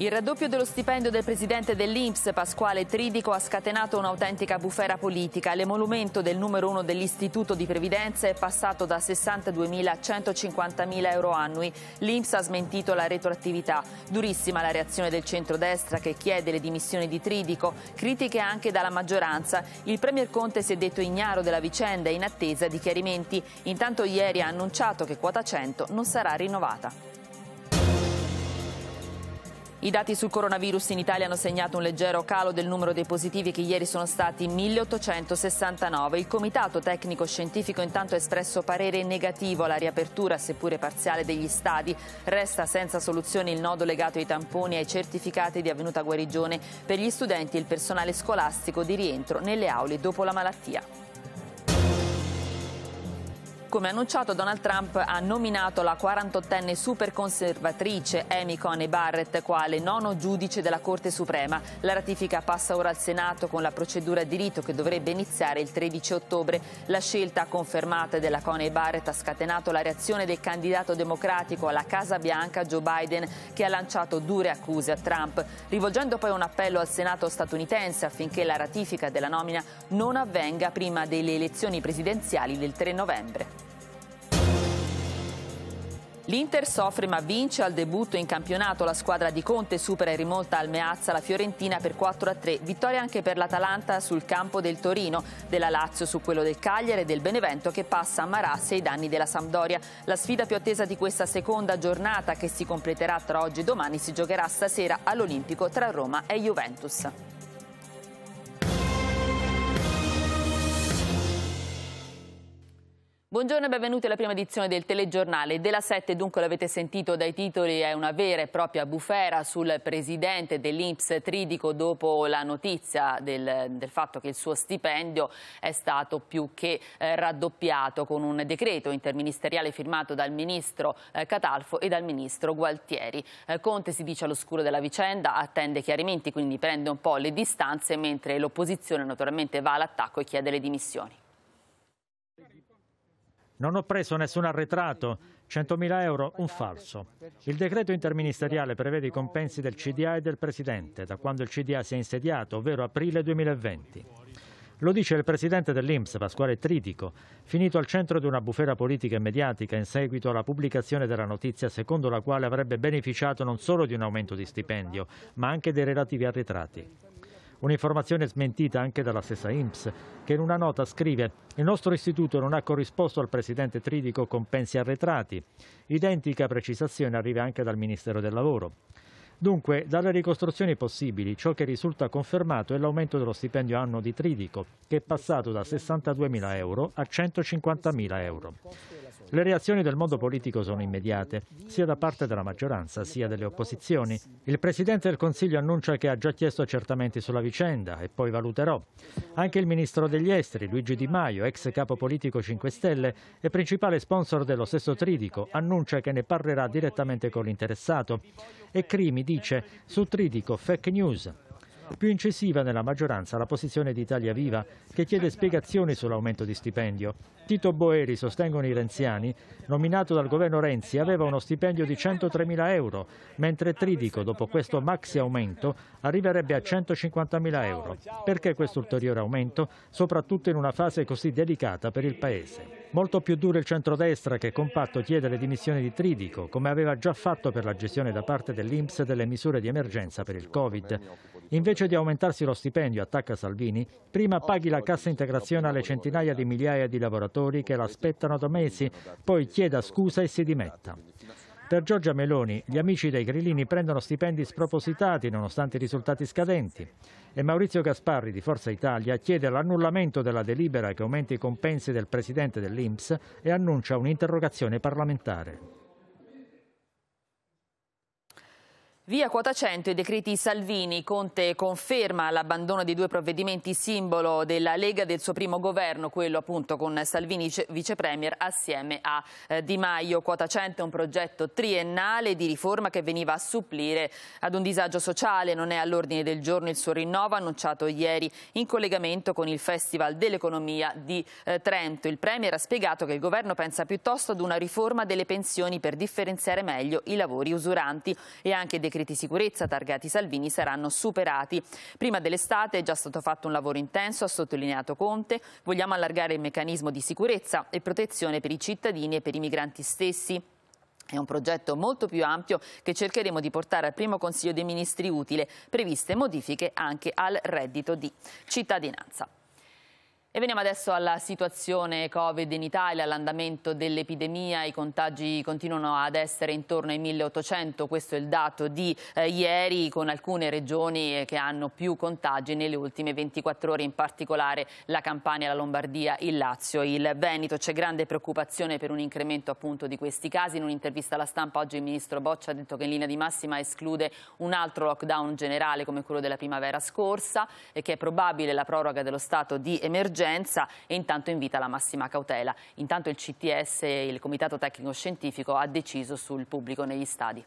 Il raddoppio dello stipendio del presidente dell'Inps, Pasquale Tridico, ha scatenato un'autentica bufera politica. L'emolumento del numero uno dell'Istituto di Previdenza è passato da 62.000 a 150.000 euro annui. L'Inps ha smentito la retroattività. Durissima la reazione del centrodestra che chiede le dimissioni di Tridico, critiche anche dalla maggioranza. Il premier Conte si è detto ignaro della vicenda in attesa di chiarimenti. Intanto ieri ha annunciato che quota 100 non sarà rinnovata. I dati sul coronavirus in Italia hanno segnato un leggero calo del numero dei positivi che ieri sono stati 1869. Il Comitato Tecnico Scientifico intanto ha espresso parere negativo alla riapertura, seppure parziale, degli stadi. Resta senza soluzione il nodo legato ai tamponi e ai certificati di avvenuta guarigione per gli studenti e il personale scolastico di rientro nelle aule dopo la malattia. Come annunciato, Donald Trump ha nominato la 48enne superconservatrice Amy Coney Barrett quale nono giudice della Corte Suprema. La ratifica passa ora al Senato con la procedura di rito che dovrebbe iniziare il 13 ottobre. La scelta confermata della Coney Barrett ha scatenato la reazione del candidato democratico alla Casa Bianca Joe Biden che ha lanciato dure accuse a Trump, rivolgendo poi un appello al Senato statunitense affinché la ratifica della nomina non avvenga prima delle elezioni presidenziali del 3 novembre. L'Inter soffre ma vince al debutto in campionato. La squadra di Conte supera e rimonta al Meazza la Fiorentina per 4-3. Vittoria anche per l'Atalanta sul campo del Torino, della Lazio su quello del Cagliari e del Benevento che passa a Marassi ai danni della Sampdoria. La sfida più attesa di questa seconda giornata che si completerà tra oggi e domani si giocherà stasera all'Olimpico tra Roma e Juventus. Buongiorno e benvenuti alla prima edizione del telegiornale della 7, dunque l'avete sentito dai titoli, è una vera e propria bufera sul presidente dell'Inps Tridico dopo la notizia del, del, fatto che il suo stipendio è stato più che eh, raddoppiato con un decreto interministeriale firmato dal ministro eh, Catalfo e dal ministro Gualtieri. Eh, Conte si dice all'oscuro della vicenda, attende chiarimenti, quindi prende un po' le distanze, mentre l'opposizione naturalmente va all'attacco e chiede le dimissioni. Non ho preso nessun arretrato, 100.000 euro, un falso. Il decreto interministeriale prevede i compensi del CDA e del Presidente da quando il CDA si è insediato, ovvero aprile 2020. Lo dice il presidente dell'Inps, Pasquale Tritico, finito al centro di una bufera politica e mediatica in seguito alla pubblicazione della notizia secondo la quale avrebbe beneficiato non solo di un aumento di stipendio, ma anche dei relativi arretrati. Un'informazione smentita anche dalla stessa INPS, che in una nota scrive «Il nostro istituto non ha corrisposto al presidente Tridico compensi arretrati». Identica precisazione arriva anche dal Ministero del Lavoro. Dunque, dalle ricostruzioni possibili, ciò che risulta confermato è l'aumento dello stipendio anno di Tridico, che è passato da 62.000 euro a 150.000 euro. Le reazioni del mondo politico sono immediate, sia da parte della maggioranza sia delle opposizioni. Il Presidente del Consiglio annuncia che ha già chiesto accertamenti sulla vicenda e poi valuterò. Anche il Ministro degli Esteri, Luigi Di Maio, ex capo politico 5 Stelle e principale sponsor dello stesso Tridico, annuncia che ne parlerà direttamente con l'interessato. E Crimi dice, su Tridico fake news, più incisiva nella maggioranza la posizione di Italia Viva, che chiede spiegazioni sull'aumento di stipendio. Tito Boeri, sostengono i renziani, nominato dal governo Renzi, aveva uno stipendio di 103.000 euro, mentre Tridico, dopo questo maxi aumento, arriverebbe a 150.000 euro. Perché questo ulteriore aumento, soprattutto in una fase così delicata per il Paese? Molto più duro il centrodestra che compatto chiede le dimissioni di Tridico, come aveva già fatto per la gestione da parte dell'Inps delle misure di emergenza per il Covid. Invece di aumentarsi lo stipendio, attacca Salvini, prima paghi la cassa integrazione alle centinaia di migliaia di lavoratori che l'aspettano da mesi, poi chieda scusa e si dimetta. Per Giorgia Meloni, gli amici dei grillini prendono stipendi spropositati nonostante i risultati scadenti e Maurizio Gasparri di Forza Italia chiede l'annullamento della delibera che aumenta i compensi del presidente dell'Inps e annuncia un'interrogazione parlamentare. Via quota 100 i decreti Salvini. Conte conferma l'abbandono di due provvedimenti simbolo della Lega del suo primo governo, quello appunto con Salvini vicepremier assieme a eh, Di Maio. Quota 100 è un progetto triennale di riforma che veniva a supplire ad un disagio sociale. Non è all'ordine del giorno il suo rinnovo annunciato ieri in collegamento con il Festival dell'Economia di eh, Trento. Il premier ha spiegato che il governo pensa piuttosto ad una riforma delle pensioni per differenziare meglio i lavori usuranti e anche decreti parametri di sicurezza targati Salvini saranno superati. Prima dell'estate è già stato fatto un lavoro intenso, ha sottolineato Conte. Vogliamo allargare il meccanismo di sicurezza e protezione per i cittadini e per i migranti stessi. È un progetto molto più ampio che cercheremo di portare al primo Consiglio dei Ministri utile, previste modifiche anche al reddito di cittadinanza. E veniamo adesso alla situazione Covid in Italia, all'andamento dell'epidemia, i contagi continuano ad essere intorno ai 1800, questo è il dato di eh, ieri con alcune regioni eh, che hanno più contagi nelle ultime 24 ore, in particolare la Campania, la Lombardia, il Lazio, il Veneto. C'è grande preoccupazione per un incremento appunto di questi casi, in un'intervista alla stampa oggi il ministro Boccia ha detto che in linea di massima esclude un altro lockdown generale come quello della primavera scorsa e che è probabile la proroga dello stato di emergenza urgenza e intanto invita la massima cautela. Intanto il CTS, il Comitato Tecnico Scientifico, ha deciso sul pubblico negli stadi.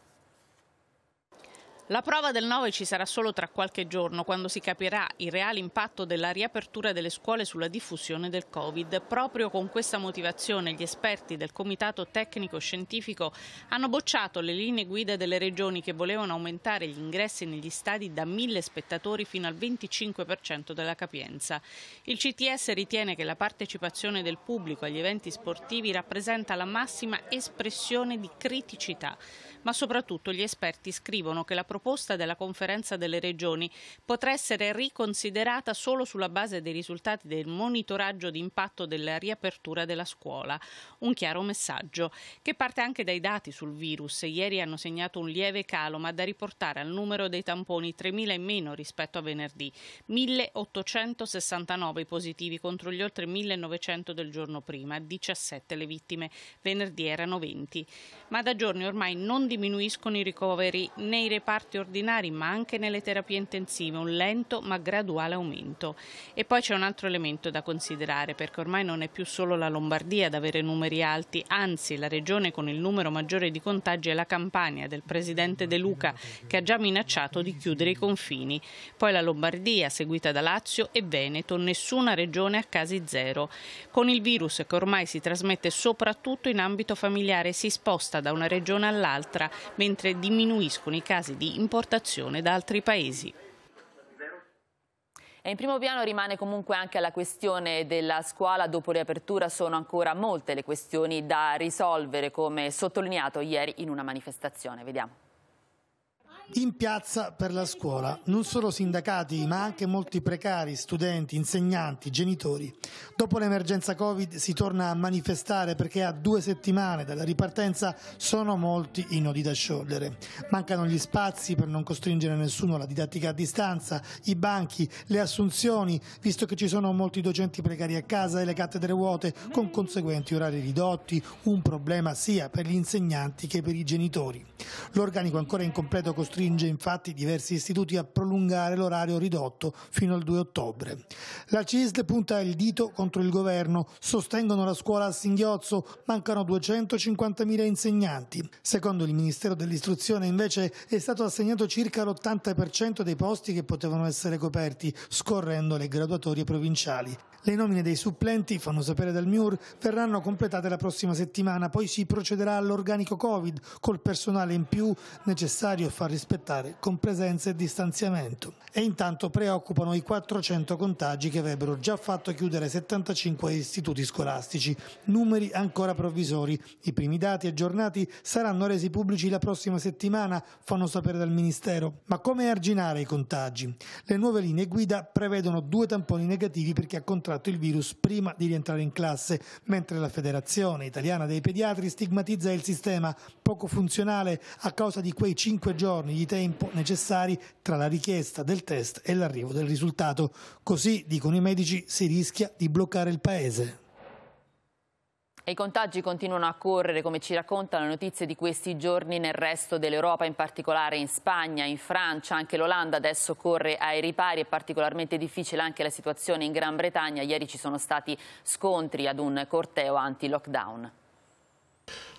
La prova del 9 ci sarà solo tra qualche giorno, quando si capirà il reale impatto della riapertura delle scuole sulla diffusione del Covid. Proprio con questa motivazione gli esperti del Comitato Tecnico Scientifico hanno bocciato le linee guida delle regioni che volevano aumentare gli ingressi negli stadi da 1000 spettatori fino al 25% della capienza. Il CTS ritiene che la partecipazione del pubblico agli eventi sportivi rappresenta la massima espressione di criticità ma soprattutto gli esperti scrivono che la proposta della conferenza delle regioni potrà essere riconsiderata solo sulla base dei risultati del monitoraggio di impatto della riapertura della scuola. Un chiaro messaggio che parte anche dai dati sul virus. Ieri hanno segnato un lieve calo, ma da riportare al numero dei tamponi 3.000 in meno rispetto a venerdì, 1.869 i positivi contro gli oltre 1.900 del giorno prima, 17 le vittime, venerdì erano 20. Ma da giorni ormai non diminuiscono i ricoveri nei reparti ordinari ma anche nelle terapie intensive, un lento ma graduale aumento. E poi c'è un altro elemento da considerare perché ormai non è più solo la Lombardia ad avere numeri alti, anzi la regione con il numero maggiore di contagi è la Campania del presidente De Luca che ha già minacciato di chiudere i confini. Poi la Lombardia seguita da Lazio e Veneto, nessuna regione a casi zero. Con il virus che ormai si trasmette soprattutto in ambito familiare si sposta da una regione all'altra Svizzera, mentre diminuiscono i casi di importazione da altri paesi. E in primo piano rimane comunque anche la questione della scuola. Dopo riapertura sono ancora molte le questioni da risolvere, come sottolineato ieri in una manifestazione. Vediamo in piazza per la scuola, non solo sindacati ma anche molti precari, studenti, insegnanti, genitori. Dopo l'emergenza Covid si torna a manifestare perché a due settimane dalla ripartenza sono molti i nodi da sciogliere. Mancano gli spazi per non costringere nessuno alla didattica a distanza, i banchi, le assunzioni, visto che ci sono molti docenti precari a casa e le cattedre vuote con conseguenti orari ridotti, un problema sia per gli insegnanti che per i genitori. L'organico ancora incompleto costruito costringe infatti diversi istituti a prolungare l'orario ridotto fino al 2 ottobre. La CISL punta il dito contro il governo, sostengono la scuola a singhiozzo, mancano 250.000 insegnanti. Secondo il Ministero dell'Istruzione invece è stato assegnato circa l'80% dei posti che potevano essere coperti, scorrendo le graduatorie provinciali. Le nomine dei supplenti, fanno sapere dal MIUR, verranno completate la prossima settimana, poi si procederà all'organico Covid col personale in più necessario a far rispondere rispettare con presenza e distanziamento. E intanto preoccupano i 400 contagi che avrebbero già fatto chiudere 75 istituti scolastici, numeri ancora provvisori. I primi dati aggiornati saranno resi pubblici la prossima settimana, fanno sapere dal Ministero. Ma come arginare i contagi? Le nuove linee guida prevedono due tamponi negativi per chi ha contratto il virus prima di rientrare in classe, mentre la Federazione Italiana dei Pediatri stigmatizza il sistema poco funzionale a causa di quei cinque giorni giorni di tempo necessari tra la richiesta del test e l'arrivo del risultato. Così, dicono i medici, si rischia di bloccare il paese. E I contagi continuano a correre, come ci raccontano le notizie di questi giorni nel resto dell'Europa, in particolare in Spagna, in Francia, anche l'Olanda adesso corre ai ripari, è particolarmente difficile anche la situazione in Gran Bretagna, ieri ci sono stati scontri ad un corteo anti-lockdown.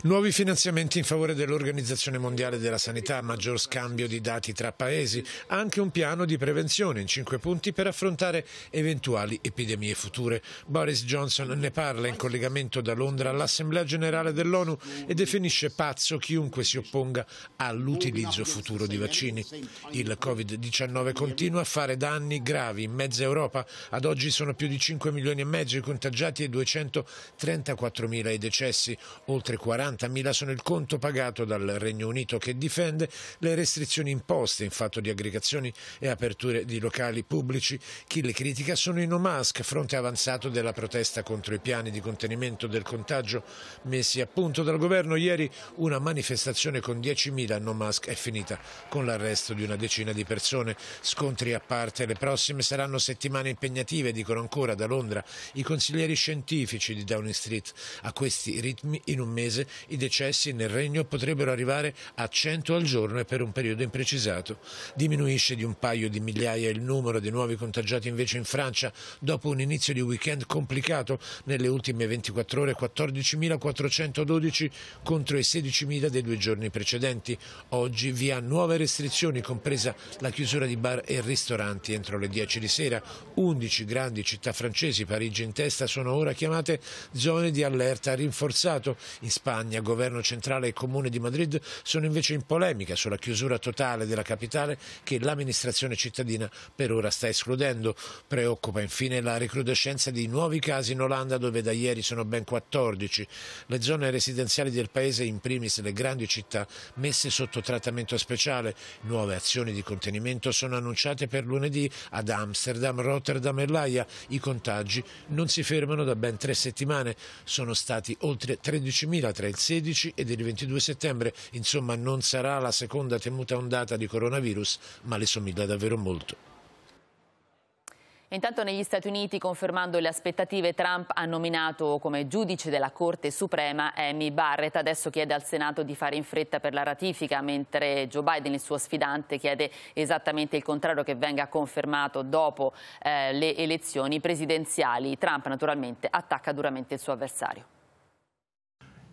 Nuovi finanziamenti in favore dell'Organizzazione Mondiale della Sanità, maggior scambio di dati tra paesi, anche un piano di prevenzione in cinque punti per affrontare eventuali epidemie future. Boris Johnson ne parla in collegamento da Londra all'Assemblea Generale dell'ONU e definisce pazzo chiunque si opponga all'utilizzo futuro di vaccini. Il Covid-19 continua a fare danni gravi in mezza Europa. Ad oggi sono più di 5 milioni e mezzo i contagiati e 234 mila i decessi, oltre 40 40.000 sono il conto pagato dal Regno Unito che difende le restrizioni imposte in fatto di aggregazioni e aperture di locali pubblici. Chi le critica sono i No Mask, fronte avanzato della protesta contro i piani di contenimento del contagio messi a punto dal governo. Ieri una manifestazione con 10.000 No Mask è finita con l'arresto di una decina di persone. Scontri a parte, le prossime saranno settimane impegnative, dicono ancora da Londra i consiglieri scientifici di Downing Street. A questi ritmi in un mese i decessi nel regno potrebbero arrivare a 100 al giorno e per un periodo imprecisato. Diminuisce di un paio di migliaia il numero di nuovi contagiati invece in Francia dopo un inizio di weekend complicato nelle ultime 24 ore 14.412 contro i 16.000 dei due giorni precedenti. Oggi via nuove restrizioni compresa la chiusura di bar e ristoranti entro le 10 di sera. 11 grandi città francesi, Parigi in testa, sono ora chiamate zone di allerta rinforzato. In Spagna Spagna, governo centrale e comune di Madrid sono invece in polemica sulla chiusura totale della capitale che l'amministrazione cittadina per ora sta escludendo. Preoccupa infine la recrudescenza di nuovi casi in Olanda dove da ieri sono ben 14. Le zone residenziali del paese, in primis le grandi città, messe sotto trattamento speciale. Nuove azioni di contenimento sono annunciate per lunedì ad Amsterdam, Rotterdam e Laia. I contagi non si fermano da ben tre settimane. Sono stati oltre 13.000 tra il del 16 e del 22 settembre. Insomma, non sarà la seconda temuta ondata di coronavirus, ma le somiglia davvero molto. Intanto negli Stati Uniti, confermando le aspettative, Trump ha nominato come giudice della Corte Suprema Amy Barrett. Adesso chiede al Senato di fare in fretta per la ratifica, mentre Joe Biden, il suo sfidante, chiede esattamente il contrario, che venga confermato dopo eh, le elezioni presidenziali. Trump naturalmente attacca duramente il suo avversario.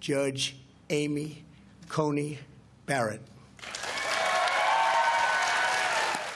Judge Amy Coney Barrett.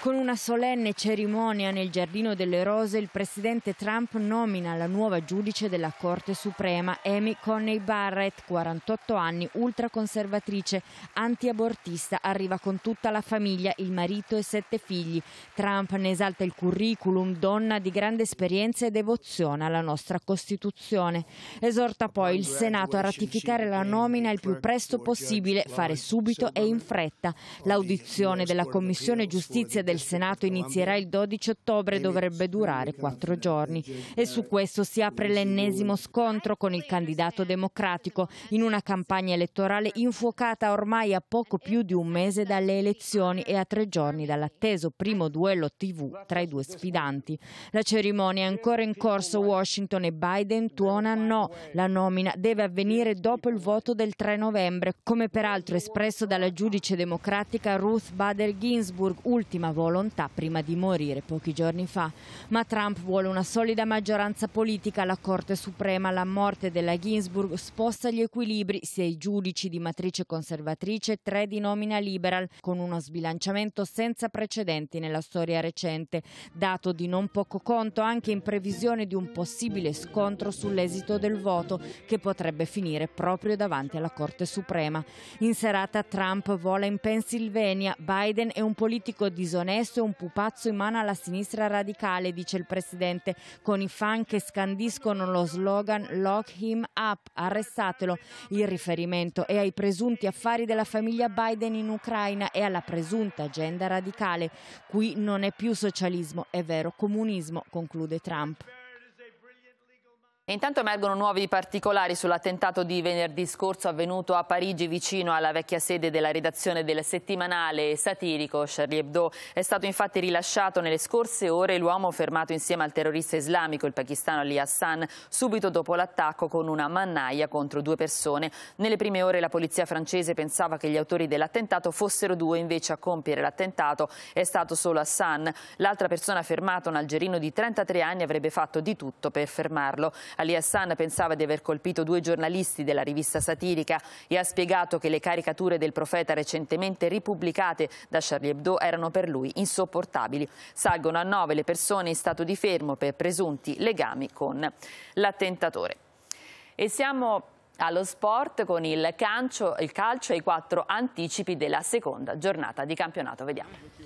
Con una solenne cerimonia nel Giardino delle Rose, il presidente Trump nomina la nuova giudice della Corte Suprema, Amy Coney Barrett, 48 anni, ultraconservatrice, antiabortista, arriva con tutta la famiglia, il marito e sette figli. Trump ne esalta il curriculum, donna di grande esperienza e devozione alla nostra Costituzione. Esorta poi il Senato a ratificare la nomina il più presto possibile, fare subito e in fretta. L'audizione della Commissione Giustizia del del Senato inizierà il 12 ottobre e dovrebbe durare quattro giorni. E su questo si apre l'ennesimo scontro con il candidato democratico in una campagna elettorale infuocata ormai a poco più di un mese dalle elezioni e a tre giorni dall'atteso primo duello TV tra i due sfidanti. La cerimonia è ancora in corso Washington e Biden tuona no. La nomina deve avvenire dopo il voto del 3 novembre, come peraltro espresso dalla giudice democratica Ruth Bader Ginsburg, ultima volta volontà prima di morire pochi giorni fa. Ma Trump vuole una solida maggioranza politica alla Corte Suprema. La morte della Ginsburg sposta gli equilibri, sei giudici di matrice conservatrice, tre di nomina liberal, con uno sbilanciamento senza precedenti nella storia recente, dato di non poco conto anche in previsione di un possibile scontro sull'esito del voto che potrebbe finire proprio davanti alla Corte Suprema. In serata Trump vola in Pennsylvania, Biden è un politico disonesto disonesto e un pupazzo in mano alla sinistra radicale, dice il presidente, con i fan che scandiscono lo slogan Lock him up, arrestatelo. Il riferimento è ai presunti affari della famiglia Biden in Ucraina e alla presunta agenda radicale. Qui non è più socialismo, è vero comunismo, conclude Trump. E intanto emergono nuovi particolari sull'attentato di venerdì scorso avvenuto a Parigi vicino alla vecchia sede della redazione del settimanale satirico Charlie Hebdo. È stato infatti rilasciato nelle scorse ore l'uomo fermato insieme al terrorista islamico, il pakistano Ali Hassan, subito dopo l'attacco con una mannaia contro due persone. Nelle prime ore la polizia francese pensava che gli autori dell'attentato fossero due, invece a compiere l'attentato è stato solo Hassan. L'altra persona fermata, un algerino di 33 anni, avrebbe fatto di tutto per fermarlo. Ali Hassan pensava di aver colpito due giornalisti della rivista satirica e ha spiegato che le caricature del profeta recentemente ripubblicate da Charlie Hebdo erano per lui insopportabili. Salgono a nove le persone in stato di fermo per presunti legami con l'attentatore. E siamo allo sport con il, cancio, il calcio e i quattro anticipi della seconda giornata di campionato. Vediamo.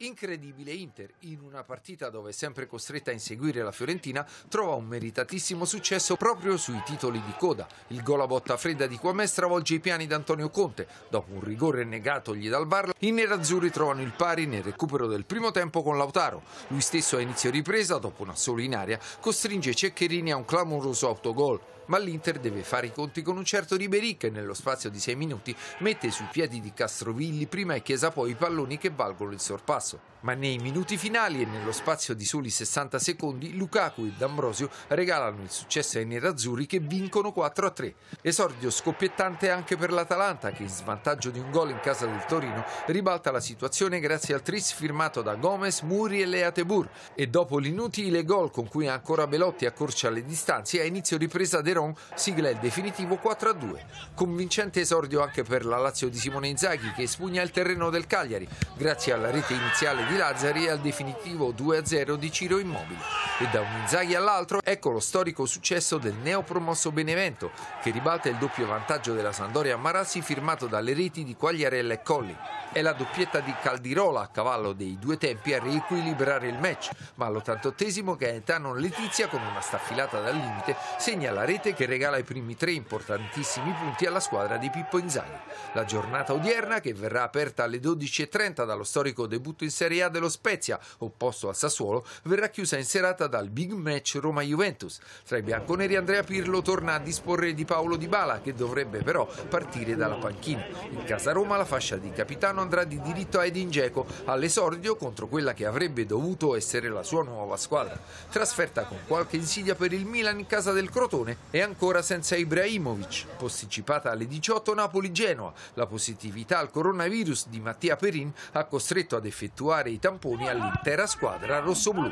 Incredibile Inter, in una partita dove sempre costretta a inseguire la Fiorentina, trova un meritatissimo successo proprio sui titoli di coda. Il gol a botta fredda di Quamè stravolge i piani di Antonio Conte. Dopo un rigore negatogli dal bar, i nerazzurri trovano il pari nel recupero del primo tempo con Lautaro. Lui stesso a inizio ripresa, dopo una sola in aria, costringe Ceccherini a un clamoroso autogol ma l'Inter deve fare i conti con un certo Ribéry che nello spazio di 6 minuti mette sui piedi di Castrovilli prima e Chiesa poi i palloni che valgono il sorpasso. Ma nei minuti finali e nello spazio di soli 60 secondi Lukaku e D'Ambrosio regalano il successo ai nerazzurri che vincono 4-3. Esordio scoppiettante anche per l'Atalanta che in svantaggio di un gol in casa del Torino ribalta la situazione grazie al tris firmato da Gomez, Muri e Leatebur e dopo l'inutile gol con cui ancora Belotti accorcia le distanze a inizio ripresa De Ron sigla il definitivo 4-2. Convincente esordio anche per la Lazio di Simone Inzaghi che espugna il terreno del Cagliari grazie alla rete iniziale di Lazzari al definitivo 2-0 di Ciro Immobile. E da un Inzaghi all'altro ecco lo storico successo del neopromosso Benevento che ribatte il doppio vantaggio della Sandoria a Marassi firmato dalle reti di Quagliarella e Colli. È la doppietta di Caldirola a cavallo dei due tempi a riequilibrare il match, ma all'88esimo Gaetano Letizia con una staffilata dal limite segna la rete che regala i primi tre importantissimi punti alla squadra di Pippo Inzaghi. La giornata odierna che verrà aperta alle 12.30 dallo storico debutto in Serie Serie A dello Spezia, opposto al Sassuolo, verrà chiusa in serata dal big match Roma-Juventus. Tra i bianconeri Andrea Pirlo torna a disporre di Paolo Di Bala, che dovrebbe però partire dalla panchina. In casa Roma la fascia di capitano andrà di diritto a Edin Dzeko all'esordio contro quella che avrebbe dovuto essere la sua nuova squadra. Trasferta con qualche insidia per il Milan in casa del Crotone e ancora senza Ibrahimovic. Posticipata alle 18 Napoli-Genoa, la positività al coronavirus di Mattia Perin ha costretto ad effettuare fare i tamponi all'intera squadra rossoblù.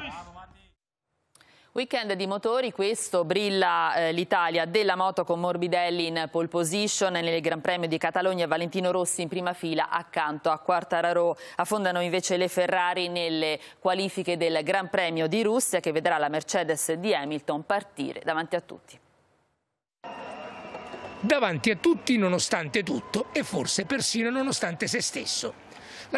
Weekend di motori, questo brilla eh, l'Italia della moto con Morbidelli in pole position nel Gran Premio di Catalogna Valentino Rossi in prima fila accanto a Quartararo. Affondano invece le Ferrari nelle qualifiche del Gran Premio di Russia che vedrà la Mercedes di Hamilton partire davanti a tutti. Davanti a tutti nonostante tutto e forse persino nonostante se stesso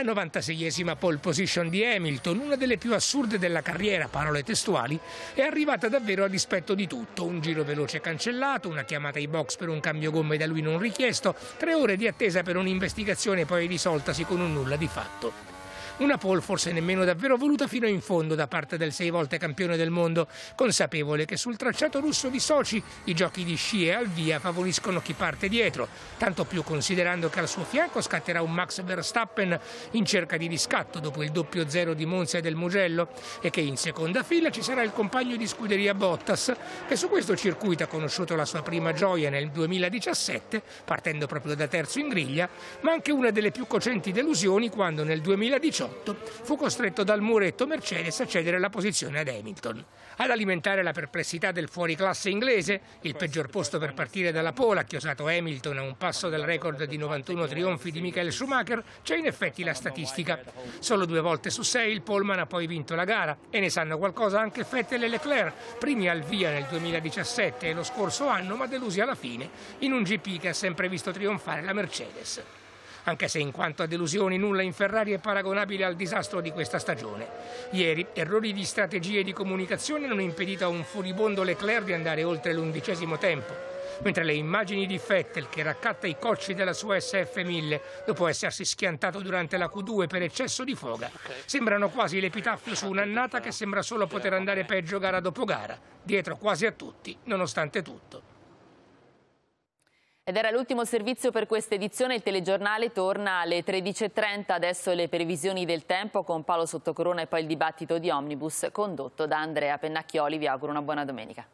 la 96esima pole position di Hamilton, una delle più assurde della carriera, parole testuali, è arrivata davvero a dispetto di tutto, un giro veloce cancellato, una chiamata ai box per un cambio gomme da lui non richiesto, tre ore di attesa per un'investigazione poi risoltasi con un nulla di fatto. Una pole forse nemmeno davvero voluta fino in fondo da parte del sei volte campione del mondo, consapevole che sul tracciato russo di Sochi i giochi di sci e al via favoriscono chi parte dietro, tanto più considerando che al suo fianco scatterà un Max Verstappen in cerca di riscatto dopo il doppio zero di Monza e del Mugello e che in seconda fila ci sarà il compagno di scuderia Bottas che su questo circuito ha conosciuto la sua prima gioia nel 2017 partendo proprio da terzo in griglia, ma anche una delle più cocenti delusioni quando nel 2018 18, fu costretto dal muretto Mercedes a cedere la posizione ad Hamilton. Ad alimentare la perplessità del fuoriclasse inglese, il peggior posto per partire dalla pola, chiosato Hamilton a un passo del record di 91 trionfi di Michael Schumacher, c'è in effetti la statistica. Solo due volte su sei il Polman ha poi vinto la gara e ne sanno qualcosa anche Fettel e Leclerc, primi al via nel 2017 e lo scorso anno ma delusi alla fine in un GP che ha sempre visto trionfare la Mercedes anche se in quanto a delusioni nulla in Ferrari è paragonabile al disastro di questa stagione. Ieri errori di strategia e di comunicazione non hanno impedito a un furibondo Leclerc di andare oltre l'undicesimo tempo mentre le immagini di Vettel che raccatta i cocci della sua SF1000 dopo essersi schiantato durante la Q2 per eccesso di foga sembrano quasi l'epitaffio su un'annata che sembra solo poter andare peggio gara dopo gara, dietro quasi a tutti, nonostante tutto. Ed era l'ultimo servizio per questa edizione, il telegiornale torna alle 13.30, adesso le previsioni del tempo con Paolo Sottocorona e poi il dibattito di Omnibus condotto da Andrea Pennacchioli, vi auguro una buona domenica.